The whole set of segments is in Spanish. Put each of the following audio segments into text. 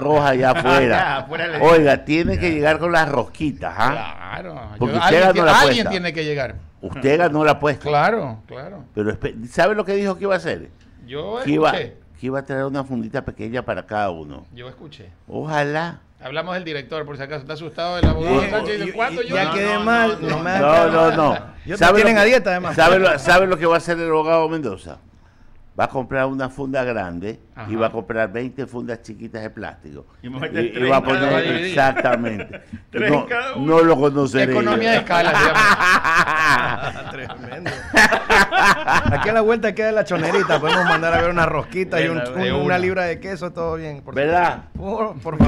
roja allá afuera. Oiga, tiene que llegar con las rosquitas, ¿ah? Claro. Yo, alguien, tiene que llegar. Usted ganó la apuesta. Claro, claro. Pero ¿sabe lo que dijo que iba a hacer? Yo escuché iba, que iba a traer una fundita pequeña para cada uno. Yo escuché. Ojalá. Hablamos del director, por si acaso está asustado el abogado Sánchez. cuándo yo? Ya no, quedé no, mal. No, no, no. no. Yo tienen a dieta, además. ¿Sabe lo, ¿Sabe lo que va a hacer el abogado Mendoza? va a comprar una funda grande y va a comprar 20 fundas chiquitas de plástico. Y, va a poner exactamente. no, lo conoceré. Economía de escala, Tremendo. Aquí a la vuelta queda la chonerita. Podemos mandar a ver una rosquita y una. libra de queso, todo bien. Por ¿Verdad?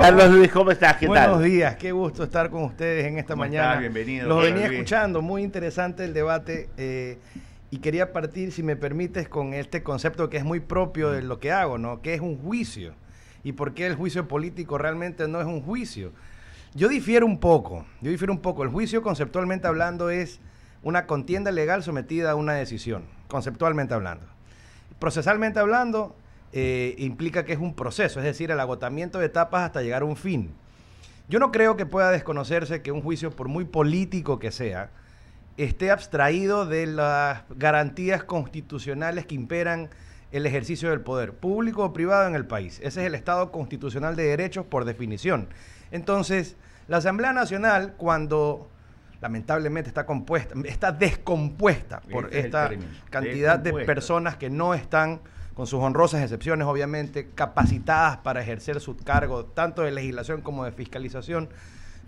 Carlos Luis, ¿cómo estás? ¿Qué tal? Buenos días, qué gusto estar con ustedes en esta mañana. Bienvenido. Los venía escuchando, muy interesante el debate. Eh, y quería partir, si me permites, con este concepto que es muy propio de lo que hago, ¿no? Que es un juicio. Y por qué el juicio político realmente no es un juicio. Yo difiero un poco, yo difiero un poco. El juicio, conceptualmente hablando, es una contienda legal sometida a una decisión, conceptualmente hablando. Procesalmente hablando, eh, implica que es un proceso, es decir, el agotamiento de etapas hasta llegar a un fin. Yo no creo que pueda desconocerse que un juicio, por muy político que sea, esté abstraído de las garantías constitucionales que imperan el ejercicio del poder público o privado en el país. Ese es el Estado constitucional de derechos por definición. Entonces, la Asamblea Nacional, cuando lamentablemente está compuesta, está descompuesta por esta cantidad de personas que no están, con sus honrosas excepciones, obviamente, capacitadas para ejercer su cargo, tanto de legislación como de fiscalización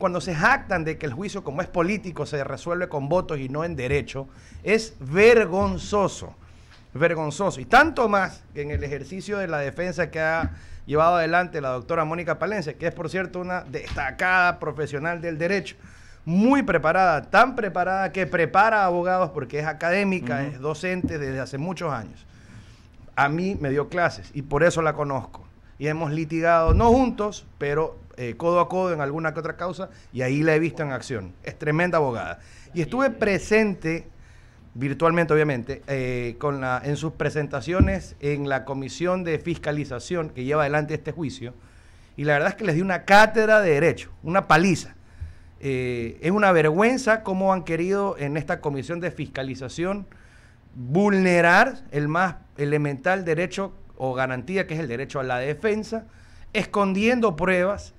cuando se jactan de que el juicio, como es político, se resuelve con votos y no en derecho, es vergonzoso. Vergonzoso. Y tanto más que en el ejercicio de la defensa que ha llevado adelante la doctora Mónica Palencia, que es, por cierto, una destacada profesional del derecho muy preparada, tan preparada que prepara abogados porque es académica, es docente desde hace muchos años. A mí me dio clases y por eso la conozco y hemos litigado, no juntos, pero eh, codo a codo en alguna que otra causa, y ahí la he visto en acción. Es tremenda abogada. Y estuve presente, virtualmente obviamente, eh, con la, en sus presentaciones en la comisión de fiscalización que lleva adelante este juicio, y la verdad es que les di una cátedra de derecho, una paliza. Eh, es una vergüenza cómo han querido en esta comisión de fiscalización vulnerar el más elemental derecho o garantía, que es el derecho a la defensa, escondiendo pruebas,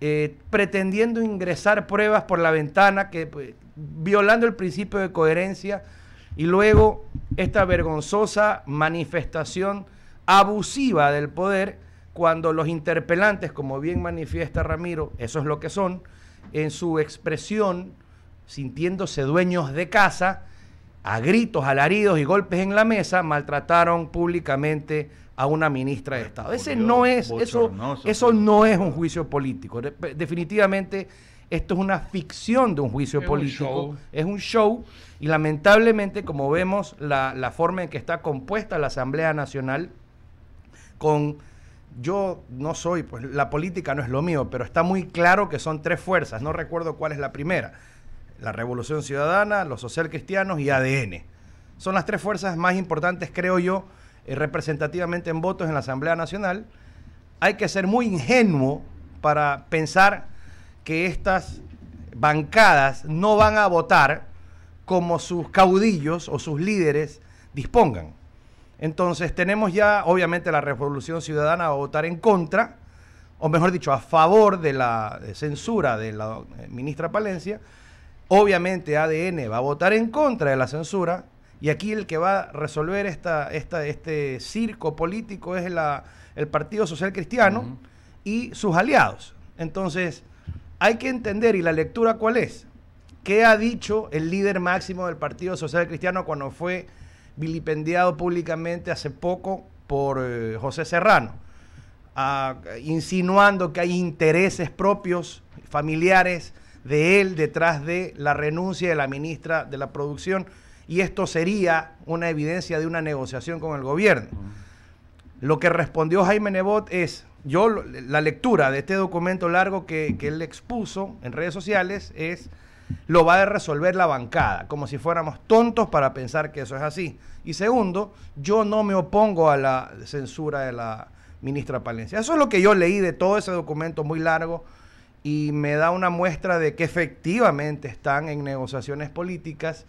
eh, pretendiendo ingresar pruebas por la ventana, que, pues, violando el principio de coherencia, y luego esta vergonzosa manifestación abusiva del poder cuando los interpelantes, como bien manifiesta Ramiro, eso es lo que son, en su expresión, sintiéndose dueños de casa, a gritos, alaridos y golpes en la mesa, maltrataron públicamente a una ministra de Estado. Ese no es, eso, eso no es un juicio político. Definitivamente esto es una ficción de un juicio político, es un show y lamentablemente como vemos la, forma en que está compuesta la Asamblea Nacional con yo no soy, pues la política no es lo mío, pero está muy claro que son tres fuerzas, no recuerdo cuál es la primera, la Revolución Ciudadana, los Social Cristianos y ADN. Son las tres fuerzas más importantes, creo yo, eh, representativamente en votos en la Asamblea Nacional, hay que ser muy ingenuo para pensar que estas bancadas no van a votar como sus caudillos o sus líderes dispongan. Entonces tenemos ya obviamente la Revolución Ciudadana a votar en contra, o mejor dicho, a favor de la eh, censura de la eh, ministra Palencia. Obviamente ADN va a votar en contra de la censura, y aquí el que va a resolver esta, esta, este circo político es el Partido Social Cristiano y sus aliados. Entonces, hay que entender, y la lectura cuál es, qué ha dicho el líder máximo del Partido Social Cristiano cuando fue vilipendiado públicamente hace poco por eh, José Serrano, insinuando que hay intereses propios, familiares de él detrás de la renuncia de la ministra de la Producción y esto sería una evidencia de una negociación con el gobierno. Lo que respondió Jaime Nebot es, yo la lectura de este documento largo que, que él expuso en redes sociales es, lo va a resolver la bancada, como si fuéramos tontos para pensar que eso es así. Y segundo, yo no me opongo a la censura de la ministra Palencia. Eso es lo que yo leí de todo ese documento muy largo y me da una muestra de que efectivamente están en negociaciones políticas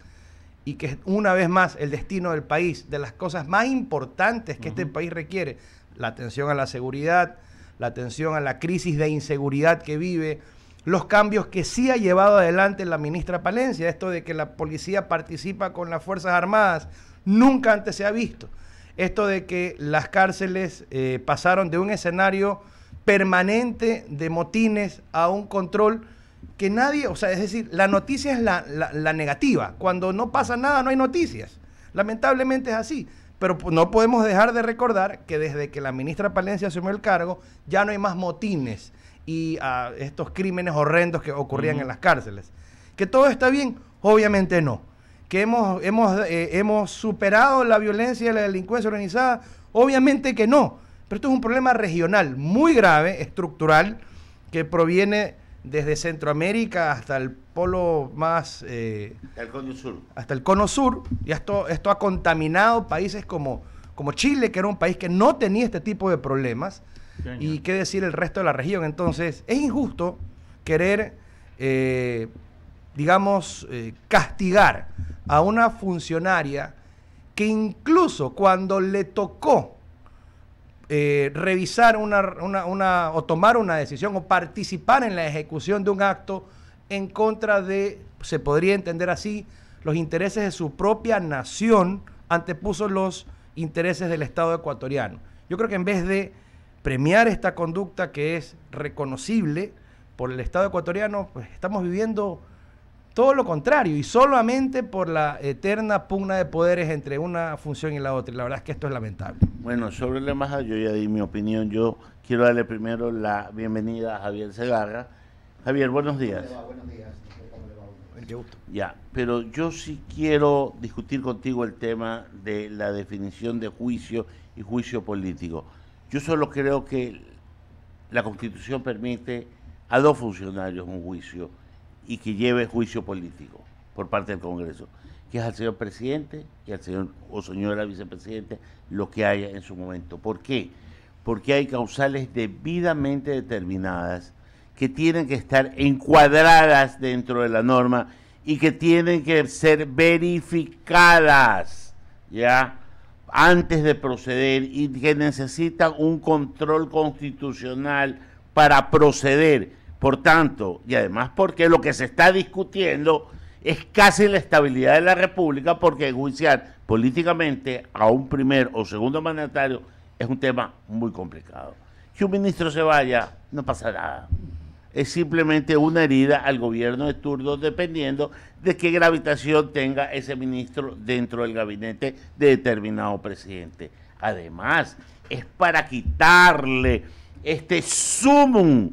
y que una vez más el destino del país, de las cosas más importantes que este país requiere, la atención a la seguridad, la atención a la crisis de inseguridad que vive, los cambios que sí ha llevado adelante la ministra Palencia, esto de que la policía participa con las Fuerzas Armadas, nunca antes se ha visto. Esto de que las cárceles eh, pasaron de un escenario permanente de motines a un control que nadie, o sea, es decir, la noticia es la, negativa. Cuando no pasa nada, no hay noticias. Lamentablemente es así. Pero no podemos dejar de recordar que desde que la ministra Palencia asumió el cargo, ya no hay más motines y ah, estos crímenes horrendos que ocurrían en las cárceles. ¿Que todo está bien? Obviamente no. ¿Que hemos, hemos, eh, hemos superado la violencia y la delincuencia organizada? Obviamente que no. Pero esto es un problema regional muy grave, estructural, que proviene desde Centroamérica hasta el polo más... Eh, hasta el cono sur. Hasta el cono sur. Y esto, esto ha contaminado países como, como Chile, que era un país que no tenía este tipo de problemas. Y qué decir el resto de la región. Entonces, es injusto querer, eh, digamos, eh, castigar a una funcionaria que incluso cuando le tocó eh, revisar una, una, o tomar una decisión o participar en la ejecución de un acto en contra de, se podría entender así, los intereses de su propia nación antepuso los intereses del Estado ecuatoriano. Yo creo que en vez de premiar esta conducta que es reconocible por el Estado ecuatoriano, pues estamos viviendo todo lo contrario, y solamente por la eterna pugna de poderes entre una función y la otra. Y la verdad es que esto es lamentable. Bueno, sobre la embajada yo ya di mi opinión. Yo quiero darle primero la bienvenida a Javier Segarra. Javier, buenos días. le Buenos días. ¿Cómo le va? gusto. Ya, pero yo sí quiero discutir contigo el tema de la definición de juicio y juicio político. Yo solo creo que la Constitución permite a dos funcionarios un juicio y que lleve juicio político por parte del Congreso, que es al señor presidente y al señor o señora vicepresidente lo que haya en su momento. ¿Por qué? Porque hay causales debidamente determinadas que tienen que estar encuadradas dentro de la norma y que tienen que ser verificadas, ¿ya? Antes de proceder y que necesitan un control constitucional para proceder por tanto, y además porque lo que se está discutiendo es casi la estabilidad de la República, porque enjuiciar políticamente a un primer o segundo mandatario es un tema muy complicado. Que un ministro se vaya, no pasa nada. Es simplemente una herida al gobierno de turno, dependiendo de qué gravitación tenga ese ministro dentro del gabinete de determinado presidente. Además, es para quitarle este sumum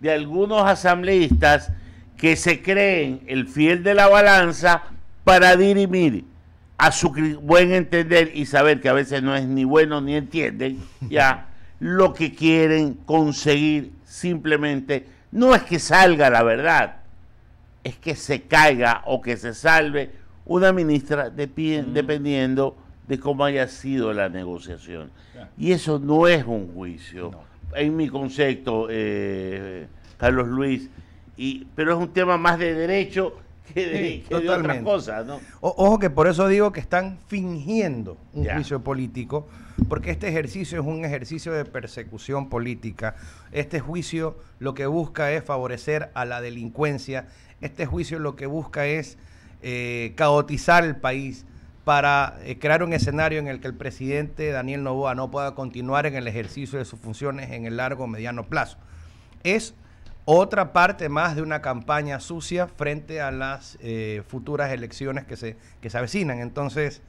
de algunos asambleístas que se creen el fiel de la balanza para dirimir a su buen entender y saber que a veces no es ni bueno ni entienden ya lo que quieren conseguir simplemente no es que salga la verdad es que se caiga o que se salve una ministra dependiendo de cómo haya sido la negociación. Y eso no es un juicio. No en mi concepto, eh, Carlos Luis, y, pero es un tema más de derecho que de, que ojo que por eso digo que están fingiendo un juicio político, porque este ejercicio es un ejercicio de persecución política. Este juicio lo que busca es favorecer a la delincuencia. Este juicio lo que busca es eh, caotizar el país para eh, crear un escenario en el que el presidente Daniel Novoa no pueda continuar en el ejercicio de sus funciones en el largo o mediano plazo. Es otra parte más de una campaña sucia frente a las eh, futuras elecciones que se, se avecinan. Entonces,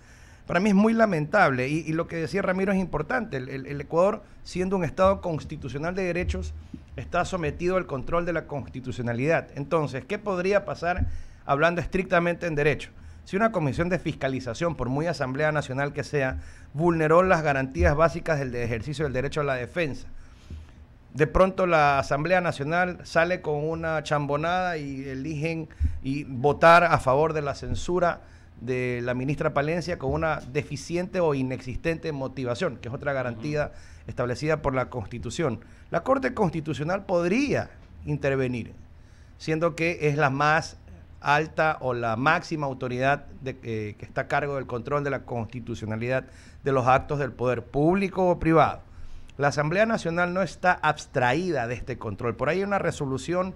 para mí es muy lamentable y, lo que decía Ramiro es importante. El, el, Ecuador, siendo un Estado constitucional de derechos, está sometido al control de la constitucionalidad. Entonces, ¿qué podría pasar hablando estrictamente en derecho? Si una comisión de fiscalización, por muy Asamblea Nacional que sea, vulneró las garantías básicas del ejercicio del derecho a la defensa, de pronto la Asamblea Nacional sale con una chambonada y eligen y votar a favor de la censura de la ministra Palencia con una deficiente o inexistente motivación, que es otra garantía establecida por la Constitución. La Corte Constitucional podría intervenir, siendo que es la más alta o la máxima autoridad de, eh, que está a cargo del control de la constitucionalidad de los actos del poder público o privado. La Asamblea Nacional no está abstraída de este control. Por ahí hay una resolución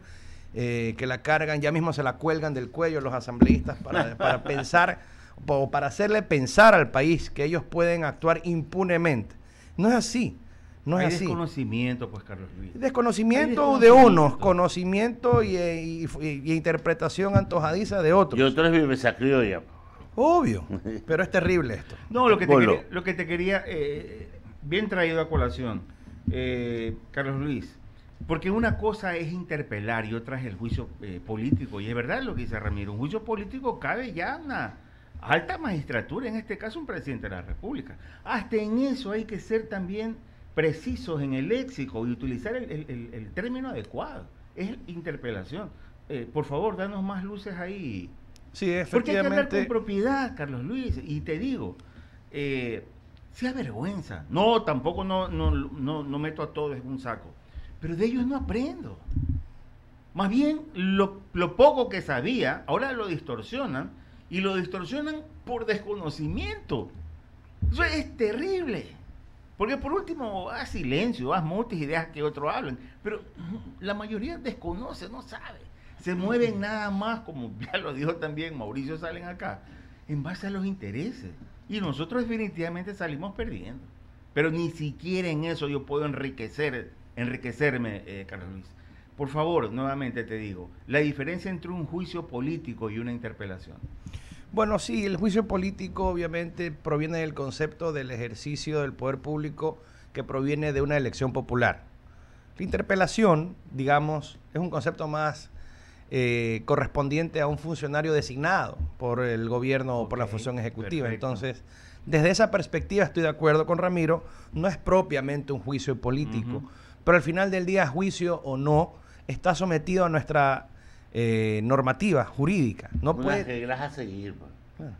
eh, que la cargan, ya mismo se la cuelgan del cuello los asambleístas para, para pensar o para hacerle pensar al país que ellos pueden actuar impunemente. No es así. No es así. desconocimiento, pues, Carlos Luis. Desconocimiento, de unos, conocimiento eh, y, interpretación antojadiza de otros. Y otros viven ya Obvio, pero es terrible esto. No, lo que te quería, eh, bien traído a colación, eh, Carlos Luis, porque una cosa es interpelar y otra es el juicio político. Y es verdad lo que dice Ramiro, un juicio político cabe ya una alta magistratura, en este caso un presidente de la República. Hasta en eso hay que ser también precisos en el léxico y utilizar el, término adecuado. Es interpelación. Eh, por favor, danos más luces ahí. Sí, Porque hay que con propiedad, Carlos Luis. Y te digo, eh, sea vergüenza. No, tampoco no, no, no, meto a todos en un saco. Pero de ellos no aprendo. Más bien, lo, lo, poco que sabía, ahora lo distorsionan y lo distorsionan por desconocimiento. Eso es terrible. Porque por último, haz silencio, haz mutis y dejas que otros hablen. Pero la mayoría desconoce, no sabe. Se mueven nada más, como ya lo dijo también Mauricio Salen acá, en base a los intereses. Y nosotros definitivamente salimos perdiendo. Pero ni siquiera en eso yo puedo enriquecer, enriquecerme, eh, Carlos Luis. Por favor, nuevamente te digo, la diferencia entre un juicio político y una interpelación. Bueno, sí, el juicio político obviamente proviene del concepto del ejercicio del poder público que proviene de una elección popular. La interpelación, digamos, es un concepto más eh, correspondiente a un funcionario designado por el gobierno o por la función ejecutiva. Entonces, desde esa perspectiva estoy de acuerdo con Ramiro, no es propiamente un juicio político, pero al final del día, juicio o no, está sometido a nuestra eh, normativa jurídica. No Unas reglas a seguir, pues.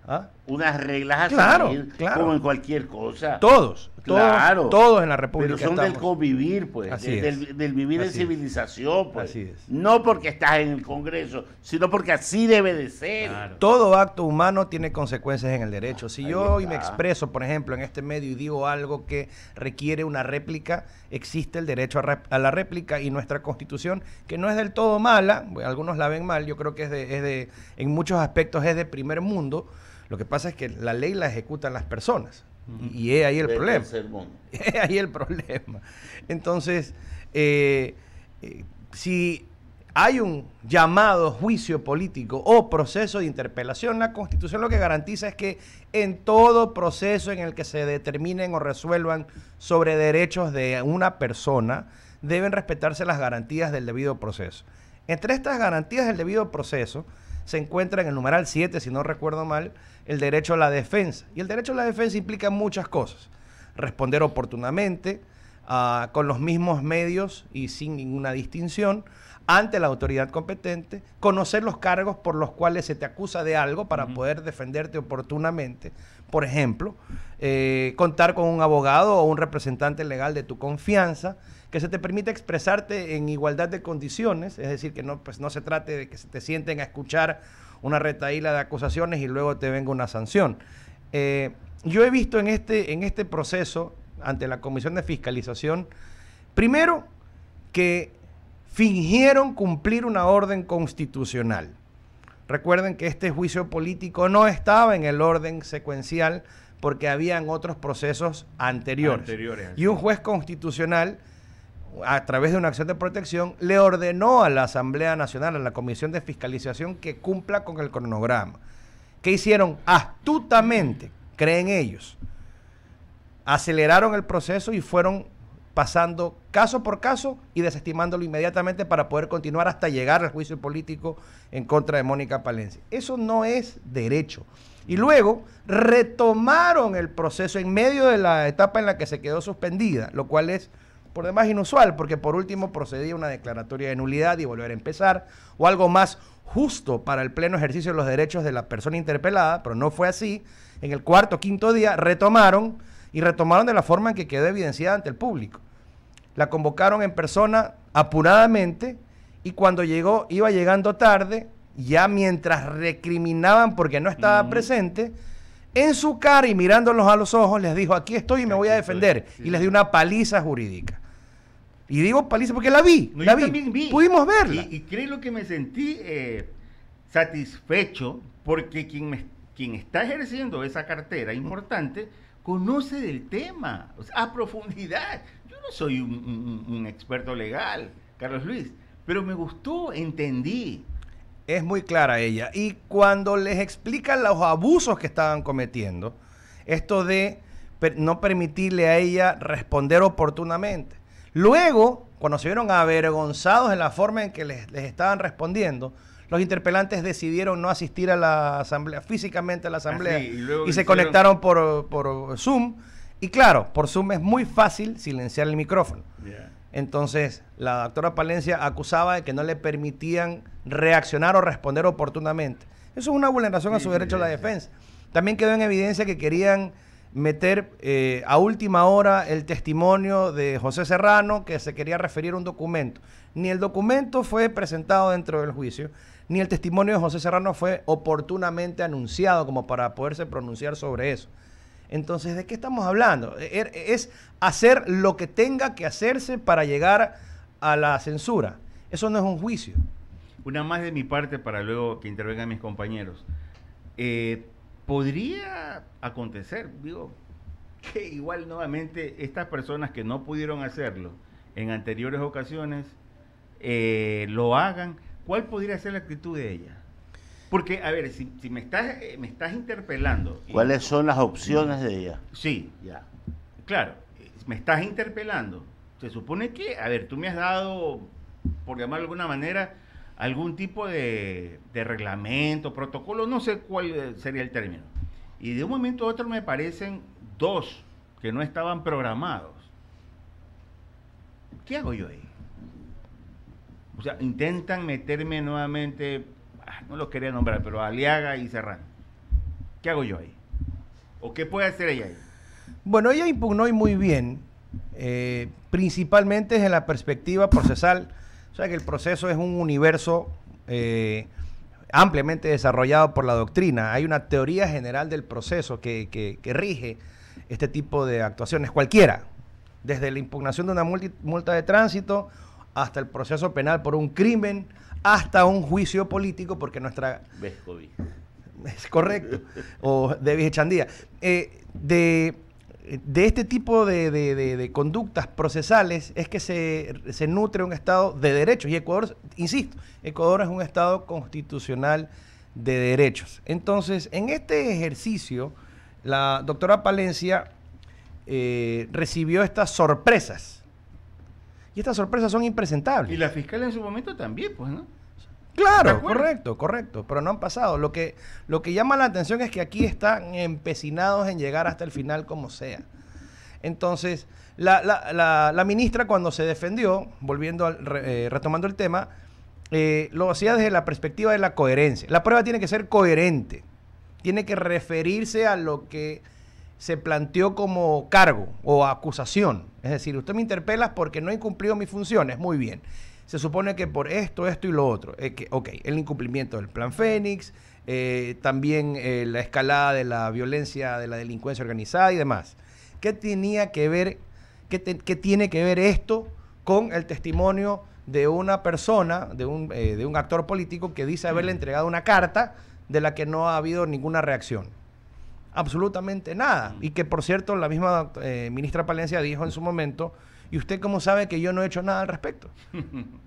ah, ¿ah? Unas reglas a seguir, como en cualquier cosa. Todos. Todos, claro. Todos en la República. Pero son del convivir, pues. del, vivir en civilización, pues. Así es. No porque estás en el Congreso, sino porque así debe de ser. Todo acto humano tiene consecuencias en el derecho. Si yo hoy me expreso, por ejemplo, en este medio y digo algo que requiere una réplica, existe el derecho a, la réplica y nuestra Constitución, que no es del todo mala, algunos la ven mal, yo creo que es es de en muchos aspectos es de primer mundo. Lo que pasa es que la ley la ejecutan las personas. Y es ahí el problema. Es ahí el problema. Entonces, eh, eh, si hay un llamado juicio político o proceso de interpelación, la Constitución lo que garantiza es que en todo proceso en el que se determinen o resuelvan sobre derechos de una persona, deben respetarse las garantías del debido proceso. Entre estas garantías del debido proceso, se encuentra en el numeral 7, si no recuerdo mal, el derecho a la defensa. Y el derecho a la defensa implica muchas cosas. Responder oportunamente, ah, con los mismos medios y sin ninguna distinción, ante la autoridad competente, conocer los cargos por los cuales se te acusa de algo para poder defenderte oportunamente. Por ejemplo, eh, contar con un abogado o un representante legal de tu confianza que se te permita expresarte en igualdad de condiciones, es decir, que no, pues, no se trate de que se te sienten a escuchar una retaíla de acusaciones y luego te venga una sanción. Eh, yo he visto en este, en este proceso ante la Comisión de Fiscalización, primero, que fingieron cumplir una orden constitucional. Recuerden que este juicio político no estaba en el orden secuencial porque habían otros procesos anteriores. Y un juez constitucional a través de una acción de protección, le ordenó a la Asamblea Nacional, a la Comisión de Fiscalización, que cumpla con el cronograma. ¿Qué hicieron? Astutamente, creen ellos. Aceleraron el proceso y fueron pasando caso por caso y desestimándolo inmediatamente para poder continuar hasta llegar al juicio político en contra de Mónica Palencia. Eso no es derecho. Y luego retomaron el proceso en medio de la etapa en la que se quedó suspendida, lo cual es por demás inusual, porque por último procedía una declaratoria de nulidad y volver a empezar, o algo más justo para el pleno ejercicio de los derechos de la persona interpelada, pero no fue así. En el cuarto, o quinto día retomaron y retomaron de la forma en que quedó evidenciada ante el público. La convocaron en persona apuradamente y cuando llegó iba llegando tarde, ya mientras recriminaban porque no estaba presente, en su cara y mirándolos a los ojos les dijo, aquí estoy y me voy a defender. Y les dio una paliza jurídica. Y digo paliza porque la vi. la vi. Pudimos verla. Y, creo que me sentí eh, satisfecho porque quien, quien está ejerciendo esa cartera importante conoce del tema a profundidad. Yo no soy un, un experto legal, Carlos Luis, pero me gustó, entendí. Es muy clara ella. Y cuando les explica los abusos que estaban cometiendo, esto de no permitirle a ella responder oportunamente. Luego, cuando se vieron avergonzados en la forma en que les, estaban respondiendo, los interpelantes decidieron no asistir a la asamblea, físicamente a la asamblea, ah, y, se conectaron por, Zoom. Y claro, por Zoom es muy fácil silenciar el micrófono. Entonces, la doctora Palencia acusaba de que no le permitían reaccionar o responder oportunamente. Eso es una vulneración a su derecho a la defensa. También quedó en evidencia que querían meter eh, a última hora el testimonio de José Serrano que se quería referir a un documento. Ni el documento fue presentado dentro del juicio, ni el testimonio de José Serrano fue oportunamente anunciado como para poderse pronunciar sobre eso. Entonces, ¿de qué estamos hablando? Er, es hacer lo que tenga que hacerse para llegar a la censura. Eso no es un juicio. Una más de mi parte para luego que intervengan mis compañeros. Eh, podría acontecer, digo, que igual nuevamente estas personas que no pudieron hacerlo en anteriores ocasiones eh, lo hagan. ¿Cuál podría ser la actitud de ella? Porque, a ver, si, me, estás, eh, me estás interpelando. ¿Cuáles son las opciones de ella? Sí, ya. Claro, eh, me estás interpelando. Se supone que, a ver, tú me has dado, por llamar de alguna manera, algún tipo de, reglamento, protocolo, no sé cuál eh, sería el término. Y de un momento a otro me parecen dos que no estaban programados. ¿Qué hago yo ahí? O sea, intentan meterme nuevamente, ah, no los quería nombrar, pero Aliaga y Serrano. ¿Qué hago yo ahí? ¿O qué puede hacer ella ahí? Bueno, ella impugnó y muy bien, eh, principalmente desde la perspectiva procesal o sea que el proceso es un universo eh, ampliamente desarrollado por la doctrina. Hay una teoría general del proceso que, rige este tipo de actuaciones, cualquiera, desde la impugnación de una multa de tránsito hasta el proceso penal por un crimen, hasta un juicio político, porque nuestra... Es correcto. o eh, de Echandía. de de este tipo de, de, conductas procesales es que se, se, nutre un Estado de derechos. Y Ecuador, insisto, Ecuador es un Estado constitucional de derechos. Entonces, en este ejercicio, la doctora Palencia eh, recibió estas sorpresas. Y estas sorpresas son impresentables. Y la fiscal en su momento también, pues, ¿no? Claro, correcto, correcto, pero no han pasado. Lo que, lo que llama la atención es que aquí están empecinados en llegar hasta el final como sea. Entonces, la, la, la, ministra cuando se defendió, volviendo al, eh, retomando el tema, eh, lo hacía desde la perspectiva de la coherencia. La prueba tiene que ser coherente, tiene que referirse a lo que se planteó como cargo o acusación. Es decir, usted me interpela porque no he cumplido mis funciones. Muy bien se supone que por esto, esto y lo otro. Eh, que, ok, el incumplimiento del plan Fénix, eh, también eh, la escalada de la violencia, de la delincuencia organizada y demás. ¿Qué tenía que ver, qué, tiene que ver esto con el testimonio de una persona, de un, de un actor político que dice haberle entregado una carta de la que no ha habido ninguna reacción? Absolutamente nada. Mm. Y que, por cierto, la misma ministra Palencia dijo en su momento, ¿y usted cómo sabe que yo no he hecho nada al respecto?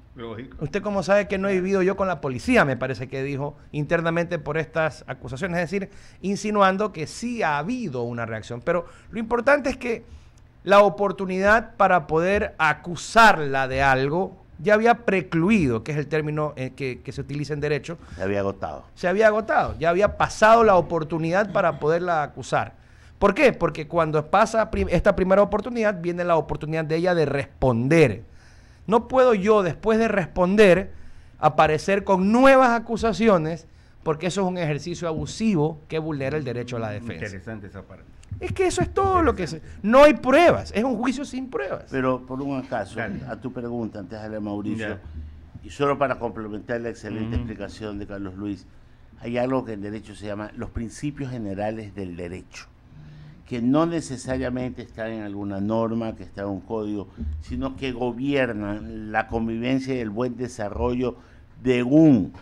Usted como sabe que no he vivido yo con la policía, me parece que dijo internamente por estas acusaciones, es decir, insinuando que sí ha habido una reacción. Pero lo importante es que la oportunidad para poder acusarla de algo ya había precluido, que es el término eh, que, se utiliza en derecho. Se había agotado. Se había agotado, ya había pasado la oportunidad para poderla acusar. ¿Por qué? Porque cuando pasa esta primera oportunidad, viene la oportunidad de ella de responder no puedo yo, después de responder, aparecer con nuevas acusaciones porque eso es un ejercicio abusivo que vulnera el derecho a la defensa. Interesante esa parte. Es que eso es todo lo que No hay pruebas, es un juicio sin pruebas. Pero por un caso, a tu pregunta antes de Mauricio, y solo para complementar la excelente explicación de Carlos Luis, hay algo que en derecho se llama los principios generales del derecho que no necesariamente están en alguna norma, que está en un código, sino que gobiernan la convivencia y el buen desarrollo de un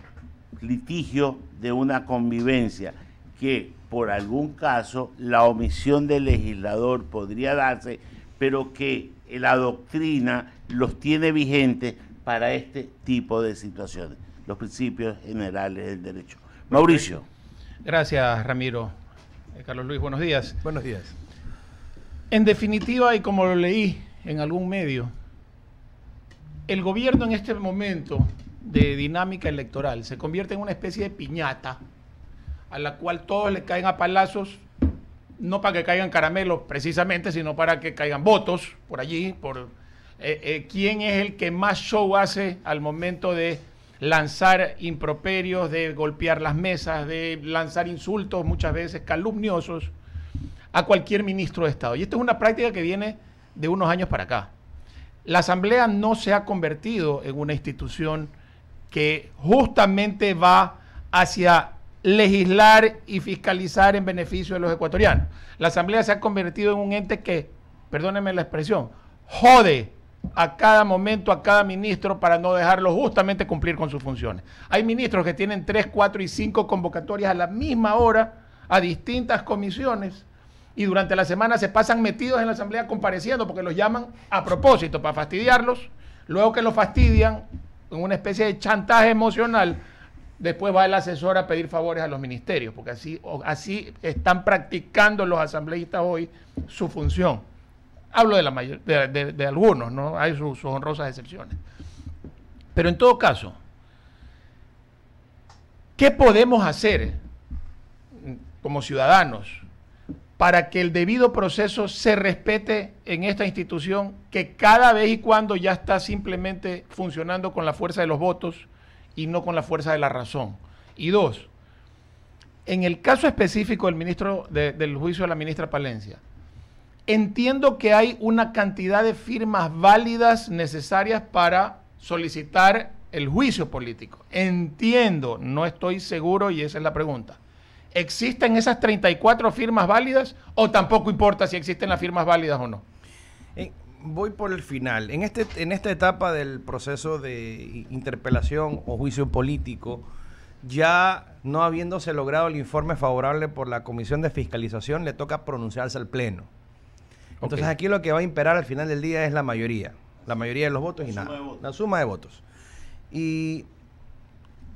litigio, de una convivencia, que por algún caso la omisión del legislador podría darse, pero que la doctrina los tiene vigentes para este tipo de situaciones, los principios generales del derecho. Mauricio. Gracias, Ramiro. Eh, Carlos Luis, buenos días. Buenos días. En definitiva, y como lo leí en algún medio, el gobierno en este momento de dinámica electoral se convierte en una especie de piñata a la cual todos le caen a palazos, no para que caigan caramelos precisamente, sino para que caigan votos por allí, por eh, eh, quién es el que más show hace al momento de lanzar improperios, de golpear las mesas, de lanzar insultos, muchas veces calumniosos, a cualquier ministro de Estado. Y esto es una práctica que viene de unos años para acá. La Asamblea no se ha convertido en una institución que justamente va hacia legislar y fiscalizar en beneficio de los ecuatorianos. La Asamblea se ha convertido en un ente que, perdónenme la expresión, jode a cada momento, a cada ministro para no dejarlo justamente cumplir con sus funciones. Hay ministros que tienen tres cuatro y cinco convocatorias a la misma hora a distintas comisiones y durante la semana se pasan metidos en la asamblea compareciendo porque los llaman a propósito para fastidiarlos, luego que los fastidian en una especie de chantaje emocional, después va el asesor a pedir favores a los ministerios, porque así, así están practicando los asambleístas hoy su función. Hablo de, la de, algunos, ¿no? Hay sus, honrosas excepciones. Pero en todo caso, ¿qué podemos hacer como ciudadanos para que el debido proceso se respete en esta institución que cada vez y cuando ya está simplemente funcionando con la fuerza de los votos y no con la fuerza de la razón? Y dos, en el caso específico del ministro del juicio de la ministra Palencia, Entiendo que hay una cantidad de firmas válidas necesarias para solicitar el juicio político. Entiendo, no estoy seguro y esa es la pregunta. ¿Existen esas 34 firmas válidas o tampoco importa si existen las firmas válidas o no? Eh, voy por el final. En, este, en esta etapa del proceso de interpelación o juicio político, ya no habiéndose logrado el informe favorable por la Comisión de Fiscalización, le toca pronunciarse al Pleno. Entonces aquí lo que va a imperar al final del día es la mayoría. La mayoría de los votos y nada. La suma de votos. ¿Y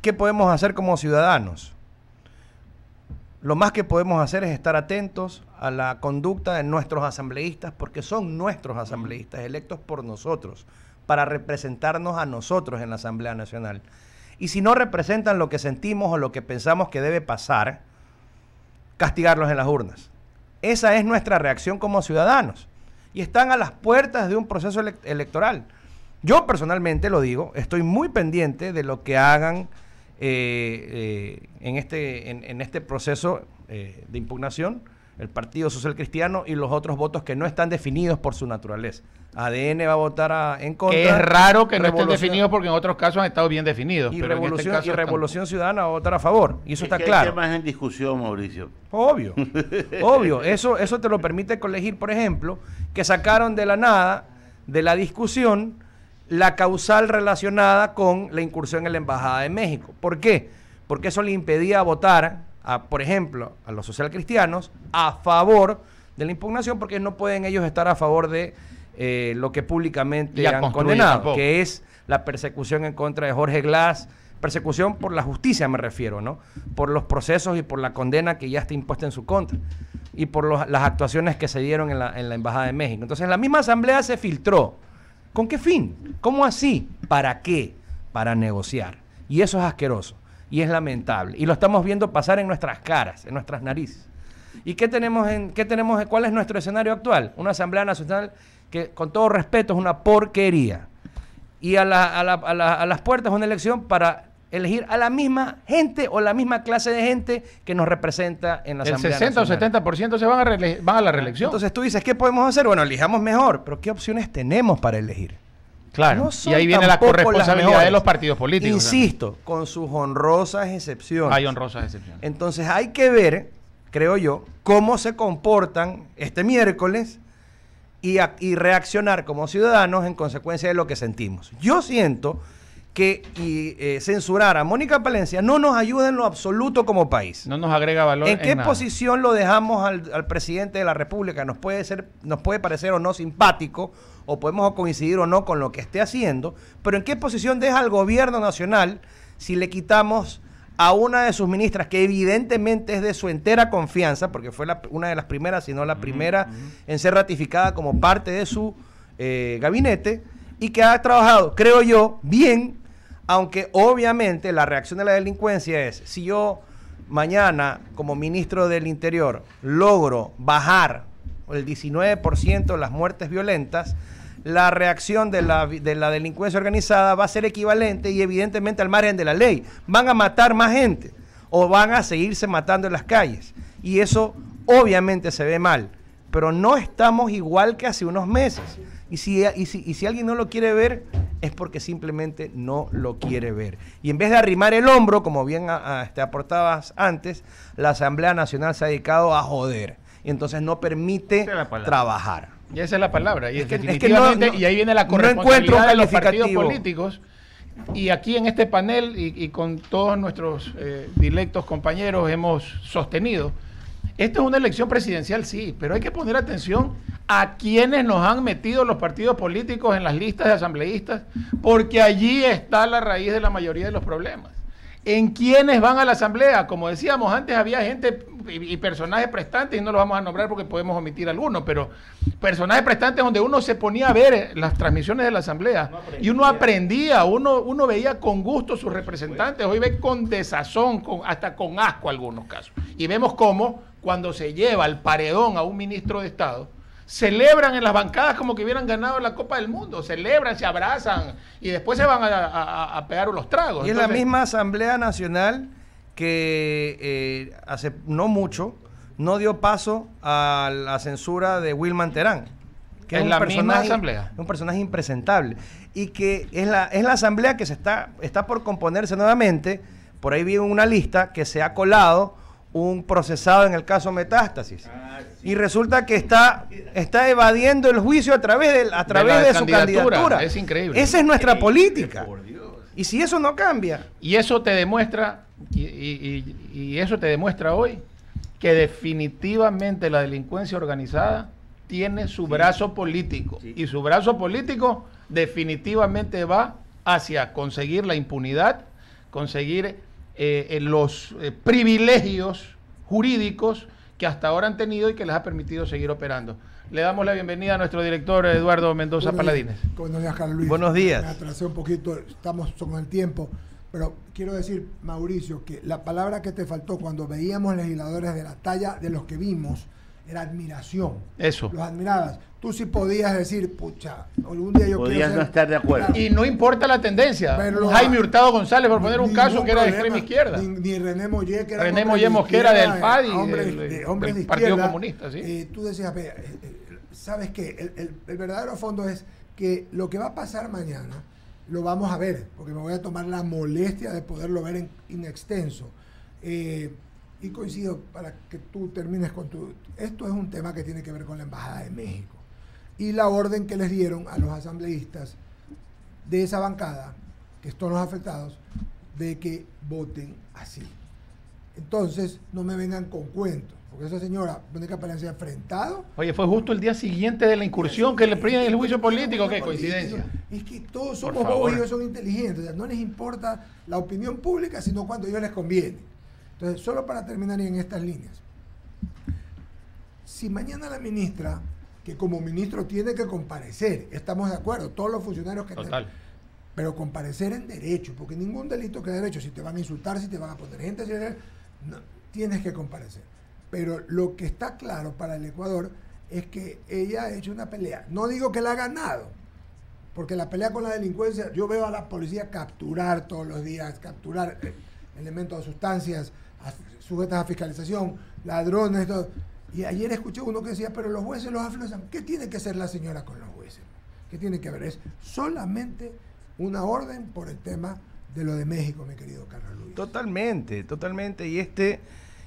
qué podemos hacer como ciudadanos? Lo más que podemos hacer es estar atentos a la conducta de nuestros asambleístas, porque son nuestros asambleístas electos por nosotros, para representarnos a nosotros en la Asamblea Nacional. Y si no representan lo que sentimos o lo que pensamos que debe pasar, castigarlos en las urnas. Esa es nuestra reacción como ciudadanos. Y están a las puertas de un proceso electoral. Yo personalmente lo digo, estoy muy pendiente de lo que hagan eh, eh, este, en, este, proceso eh, de impugnación el Partido Social Cristiano y los otros votos que no están definidos por su naturaleza. ADN va a votar en contra. es raro que no estén definidos porque en otros casos han estado bien definidos. Y este Revolución, Revolución Ciudadana va a votar a favor. Y eso está claro. ¿Qué temas en discusión, Mauricio. Obvio. obvio. Eso, eso te lo permite colegir, por ejemplo, que sacaron de la nada, de la discusión, la causal relacionada con la incursión en la Embajada de México. ¿Por qué? Porque eso le impedía votar por ejemplo, a los socialcristianos a favor de la impugnación porque no pueden ellos estar a favor de eh, lo que públicamente han condenado, que es la persecución en contra de Jorge Glass, persecución por la justicia me refiero, ¿no? Por los procesos y por la condena que ya está impuesta en su contra y por las actuaciones que se dieron en la, en la Embajada de México. Entonces la misma asamblea se filtró. ¿Con qué fin? ¿Cómo así? ¿Para qué? Para negociar. Y eso es asqueroso y es lamentable. Y lo estamos viendo pasar en nuestras caras, en nuestras narices. ¿Y qué tenemos en qué tenemos cuál es nuestro escenario actual? Una Asamblea Nacional que con todo respeto es una porquería. Y a, las puertas una elección para elegir a la misma gente o la misma clase de gente que nos representa en la Asamblea El 60 o 70% se van a, van a la reelección. Entonces tú dices, ¿qué podemos hacer? Bueno, elijamos mejor, pero ¿qué opciones tenemos para elegir? Claro. y ahí viene la corresponsabilidad de los partidos políticos. Insisto, con sus honrosas excepciones. Hay honrosas excepciones. Entonces hay que ver, creo yo, cómo se comportan este miércoles y, reaccionar como ciudadanos en consecuencia de lo que sentimos. Yo siento que eh, censurar a Mónica Palencia no nos ayuda en lo absoluto como país. No nos agrega valor. ¿En, en qué posición lo dejamos al, presidente de la República? Nos puede, ser, nos puede parecer o no simpático o podemos coincidir o no con lo que esté haciendo, pero ¿en qué posición deja el gobierno nacional si le quitamos a una de sus ministras, que evidentemente es de su entera confianza, porque fue una de las primeras, si no la primera, en ser ratificada como parte de su eh, gabinete, y que ha trabajado, creo yo, bien, aunque obviamente la reacción de la delincuencia es, si yo mañana, como ministro del Interior, logro bajar el 19% las muertes violentas, la reacción de la, delincuencia organizada va a ser equivalente y evidentemente al margen de la ley. Van a matar más gente o van a seguirse matando en las calles. Y eso obviamente se ve mal, pero no estamos igual que hace unos meses. Y si, si, alguien no lo quiere ver, es porque simplemente no lo quiere ver. Y en vez de arrimar el hombro, como bien te este, aportabas antes, la Asamblea Nacional se ha dedicado a joder. Y entonces no permite trabajar. Y esa es la palabra. Y, y ahí viene la corresponsabilidad de los partidos políticos. Y aquí en este panel y, con todos nuestros eh, directos compañeros hemos sostenido, esta es una elección presidencial, sí, pero hay que poner atención a quienes nos han metido los partidos políticos en las listas de asambleístas, porque allí está la raíz de la mayoría de los problemas en quienes van a la asamblea. Como decíamos antes, había gente y, personajes prestantes, y no los vamos a nombrar porque podemos omitir algunos, pero personajes prestantes donde uno se ponía a ver eh, las transmisiones de la asamblea y uno aprendía, uno, uno veía con gusto sus representantes, hoy ve con desazón, con, hasta con asco algunos casos. Y vemos cómo cuando se lleva al paredón a un ministro de Estado, celebran en las bancadas como que hubieran ganado la Copa del Mundo, celebran, se abrazan y después se van a, pegar los tragos. Y es la misma Asamblea Nacional que eh, hace no mucho no dio paso a la censura de Wilman Terán. Que es, la asamblea. Un personaje impresentable. Y que es la, es la asamblea que se está, está por componerse nuevamente. Por ahí vi una lista que se ha colado un procesado en el caso Metástasis. Ah, y resulta que está, está evadiendo el juicio a través de, a través de, su candidatura. Es increíble. Esa es nuestra política. Y si eso no cambia. Y eso te demuestra, y, eso te demuestra hoy, que definitivamente la delincuencia organizada tiene su brazo político. Y su brazo político definitivamente va hacia conseguir la impunidad, conseguir eh, los eh, privilegios jurídicos que hasta ahora han tenido y que les ha permitido seguir operando. Le damos la bienvenida a nuestro director eh, Eduardo Mendoza Paladines. buenos días, Carlos Luis. Buenos días. un poquito, estamos con el tiempo, pero quiero decir, Mauricio, que la palabra que te faltó cuando veíamos legisladores de la talla de los que vimos era admiración. Eso. Los admirabas tú sí podías decir, pucha, algún día yo Podías no estar de acuerdo. Y no importa la tendencia. Pero Jaime Hurtado González, por poner un caso que era de extrema izquierda. Ni, René Mollé, que era del PADI, hombre, del, del Partido Comunista. ¿sí? Eh, tú decías, eh, eh, ¿sabes qué? El, verdadero fondo es que lo que va a pasar mañana lo vamos a ver, porque me voy a tomar la molestia de poderlo ver en, extenso. y coincido para que tú termines con tu... Esto es un tema que tiene que ver con la Embajada de México y la orden que les dieron a los asambleístas de esa bancada, que son los afectados, de que voten así. Entonces, no me vengan con cuentos. Porque esa señora, que Palencia, enfrentado. Oye, fue justo el día siguiente de la incursión que le piden el juicio político. Qué coincidencia. Es que todos somos bobos ellos son inteligentes. O no les importa la opinión pública, sino cuando ellos les conviene. Entonces, solo para terminar en estas líneas. Si mañana la ministra que como ministro tiene que comparecer. Estamos de acuerdo, todos los funcionarios que Total. pero comparecer en derecho, porque ningún delito que derecho, si te van a insultar, si te van a poner gente, si no, tienes que comparecer. Pero lo que está claro para el Ecuador es que ella ha hecho una pelea. No digo que la ha ganado, porque la pelea con la delincuencia, yo veo a la policía capturar todos los días, capturar eh, elementos de sustancias sujetas a fiscalización, ladrones, todo y ayer escuché uno que decía, pero los jueces los aflojan. ¿Qué tiene que hacer la señora con los jueces? ¿Qué tiene que haber? Es solamente una orden por el tema de lo de México, mi querido Carlos Luis. Totalmente, totalmente. Y este,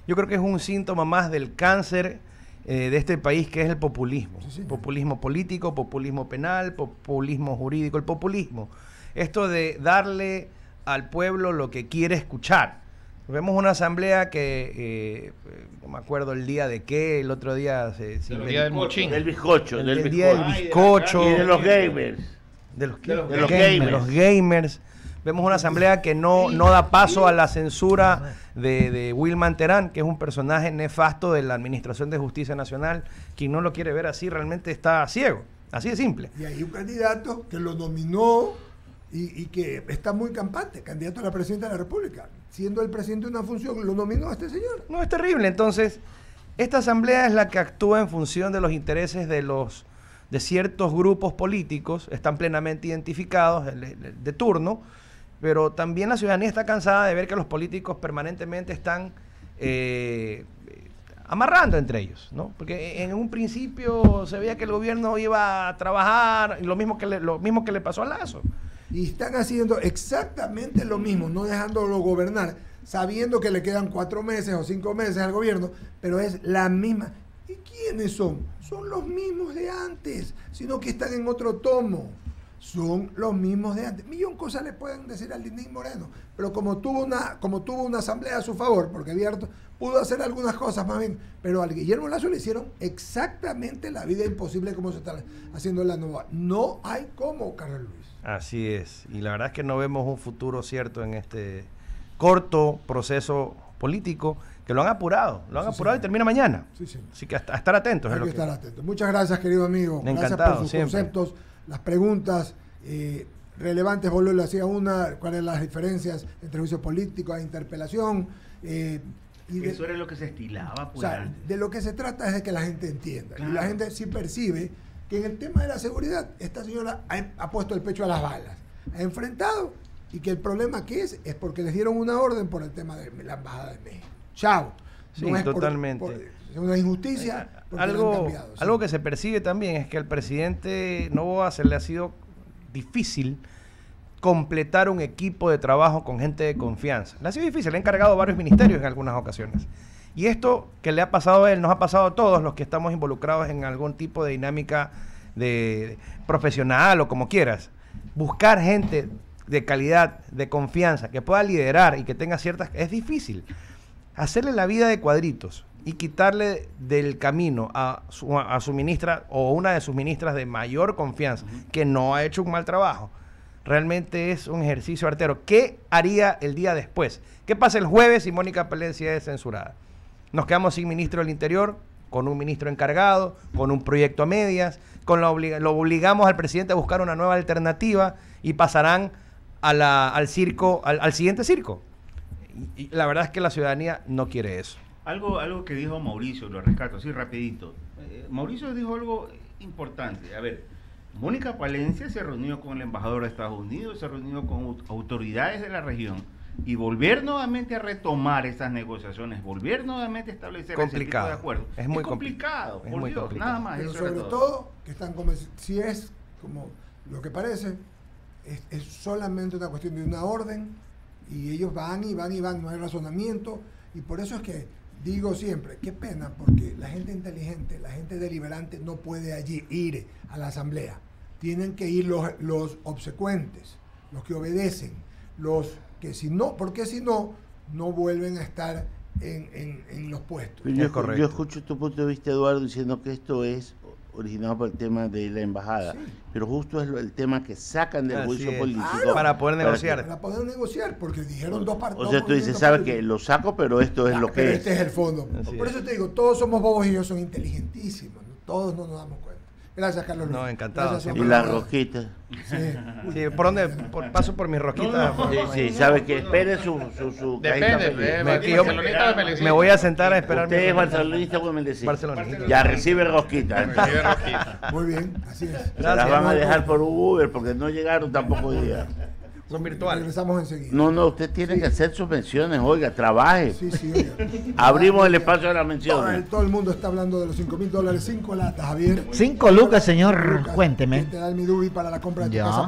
yo creo que es un síntoma más del cáncer eh, de este país que es el populismo. populismo político, populismo penal, populismo jurídico, el populismo. Esto de darle al pueblo lo que quiere escuchar. Vemos una asamblea que, eh, no me acuerdo el día de qué, el otro día... el día del bizcocho. El, del día del bizcocho. de los gamers. De los, gamers. Vemos una asamblea que no, no da paso a la censura de, de Wilman Terán, que es un personaje nefasto de la Administración de Justicia Nacional. Quien no lo quiere ver así realmente está ciego. Así de simple. Y hay un candidato que lo nominó y, que está muy campante, candidato a la presidenta de la República. Siendo el presidente de una función, lo nominó a este señor. No, es terrible. Entonces, esta asamblea es la que actúa en función de los intereses de los de ciertos grupos políticos, están plenamente identificados de, turno, pero también la ciudadanía está cansada de ver que los políticos permanentemente están eh, amarrando entre ellos, ¿no? Porque en un principio se veía que el gobierno iba a trabajar, lo mismo que lo mismo que le pasó a Lazo y están haciendo exactamente lo mismo, no dejándolo gobernar, sabiendo que le quedan cuatro meses o cinco meses al gobierno, pero es la misma. ¿Y quiénes son? Son los mismos de antes, sino que están en otro tomo son los mismos de antes. Millón cosas le pueden decir al Lindín Moreno, pero como tuvo una, como tuvo una asamblea a su favor, porque abierto, pudo hacer algunas cosas más bien, pero al Guillermo Lazo le hicieron exactamente la vida imposible como se está haciendo la nueva. No hay cómo, Carlos Luis. Así es, y la verdad es que no vemos un futuro cierto en este corto proceso político que lo han apurado, lo han apurado y termina mañana. Sí, Así que a, estar atentos. estar atentos. Muchas gracias, querido amigo. Encantado, gracias por sus conceptos las preguntas eh, relevantes, vos le hacía una, cuáles las diferencias entre juicio político e interpelación. Eh, y Eso era lo que se estilaba. Pues, de lo que se trata es de que la gente entienda. Y la gente sí percibe que en el tema de la seguridad, esta señora ha, puesto el pecho a las balas, ha enfrentado y que el problema que es es porque les dieron una orden por el tema de la Embajada de México. Chao. Sí, totalmente una injusticia. Eh, algo, algo que se percibe también es que al presidente Novoa se le ha sido difícil completar un equipo de trabajo con gente de confianza. Le ha sido difícil, le ha encargado varios ministerios en algunas ocasiones. Y esto que le ha pasado a él, nos ha pasado a todos los que estamos involucrados en algún tipo de dinámica de profesional o como quieras. Buscar gente de calidad, de confianza, que pueda liderar y que tenga ciertas... Es difícil. Hacerle la vida de cuadritos y quitarle del camino a su, a su ministra o una de sus ministras de mayor confianza, que no ha hecho un mal trabajo, realmente es un ejercicio artero. ¿Qué haría el día después? ¿Qué pasa el jueves si Mónica Palencia es censurada? Nos quedamos sin ministro del Interior, con un ministro encargado, con un proyecto a medias, con lo obligamos al presidente a buscar una nueva alternativa y pasarán al circo, al, siguiente circo. y la verdad es que la ciudadanía no quiere eso. Algo, que dijo Mauricio, lo rescato así rapidito. Eh, Mauricio dijo algo importante. A ver, Mónica Palencia se reunió con el embajador de Estados Unidos, se reunió con autoridades de la región y volver nuevamente a retomar esas negociaciones, volver nuevamente a establecer complicado. de acuerdo. Es muy es complicado, complicado, por complicado. nada más. sobre todo. que están si es como lo que parece, es, solamente una cuestión de una orden y ellos van y van y van, no hay razonamiento y por eso es que digo siempre, qué pena porque la gente inteligente, la gente deliberante no puede allí ir a la asamblea. Tienen que ir los, los obsecuentes, los que obedecen, los que si no, porque si no, no vuelven a estar en, los puestos. yo, escucho tu punto de vista, Eduardo, diciendo que esto es originado por el tema de la embajada, pero justo es el tema que sacan del juicio político. para poder negociar. para, poder negociar, porque dijeron dos partidos. O sea, tú dices, sabes que lo saco, pero esto es ah, lo que es. Este es el fondo. por eso te digo, todos somos bobos y ellos son inteligentísimos, todos no nos damos cuenta. Gracias, Carlos. No, encantado. y las rosquitas. Sí. ¿por dónde? paso por mi rosquitas. sí, sí, sabe que espere su. su, su Depende, de, me, voy a sentar a esperar. Usted es barcelonista o Barcelona. Ya recibe rosquitas. Muy bien, así es. Las van a dejar por Uber porque no llegaron tampoco hoy día. Son virtuales. Regresamos enseguida. No, no, usted tiene que hacer sus menciones, oiga, trabaje. Sí, sí, Abrimos el espacio de las menciones. Todo el, mundo está hablando de los 5 mil dólares, 5 latas, Javier. 5 lucas, señor, lucas, cuénteme. Te da mi dubi para la compra de tu